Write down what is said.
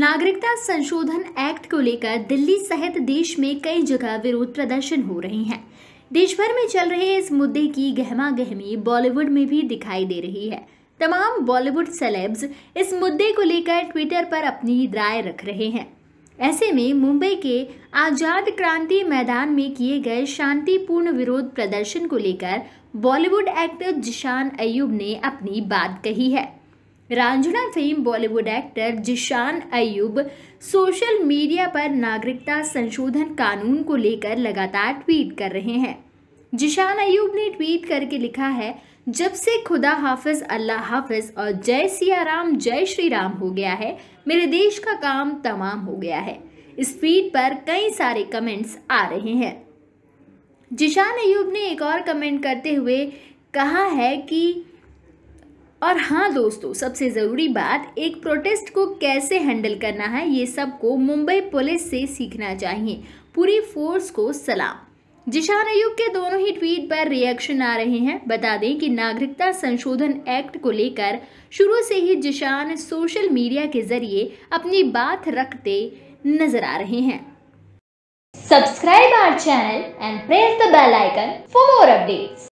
नागरिकता संशोधन एक्ट को लेकर दिल्ली सहित देश में कई जगह विरोध प्रदर्शन हो रहे हैं देश भर में चल रहे इस मुद्दे की गहमा गहमी बॉलीवुड में भी दिखाई दे रही है तमाम बॉलीवुड सेलेब्स इस मुद्दे को लेकर ट्विटर पर अपनी राय रख रहे हैं ऐसे में मुंबई के आज़ाद क्रांति मैदान में किए गए शांतिपूर्ण विरोध प्रदर्शन को लेकर बॉलीवुड एक्टर जिशान अयूब ने अपनी बात कही है Raanjhanaa fame Bollywood actor Zeeshan Ayyub social media पर नागरिकता संशोधन कानून को लेकर लगातार ट्वीट कर रहे हैं जिशान अयूब ने ट्वीट करके लिखा है जब से खुदा हाफिज अल्लाह हाफिज और जय सिया राम जय श्री राम हो गया है मेरे देश का काम तमाम हो गया है इस ट्वीट पर कई सारे कमेंट्स आ रहे हैं जिशान अयूब ने एक और कमेंट करते हुए कहा है कि और हाँ दोस्तों सबसे ज़रूरी बात एक प्रोटेस्ट को कैसे हैंडल करना है ये सबको मुंबई पुलिस से सीखना चाहिए पूरी फोर्स को सलाम जिशान अयूब के दोनों ही ट्वीट पर रिएक्शन आ रहे हैं बता दें कि नागरिकता संशोधन एक्ट को लेकर शुरू से ही जिशान सोशल मीडिया के जरिए अपनी बात रखते नजर आ रहे हैं subscribe our channel and press the bell icon for more updates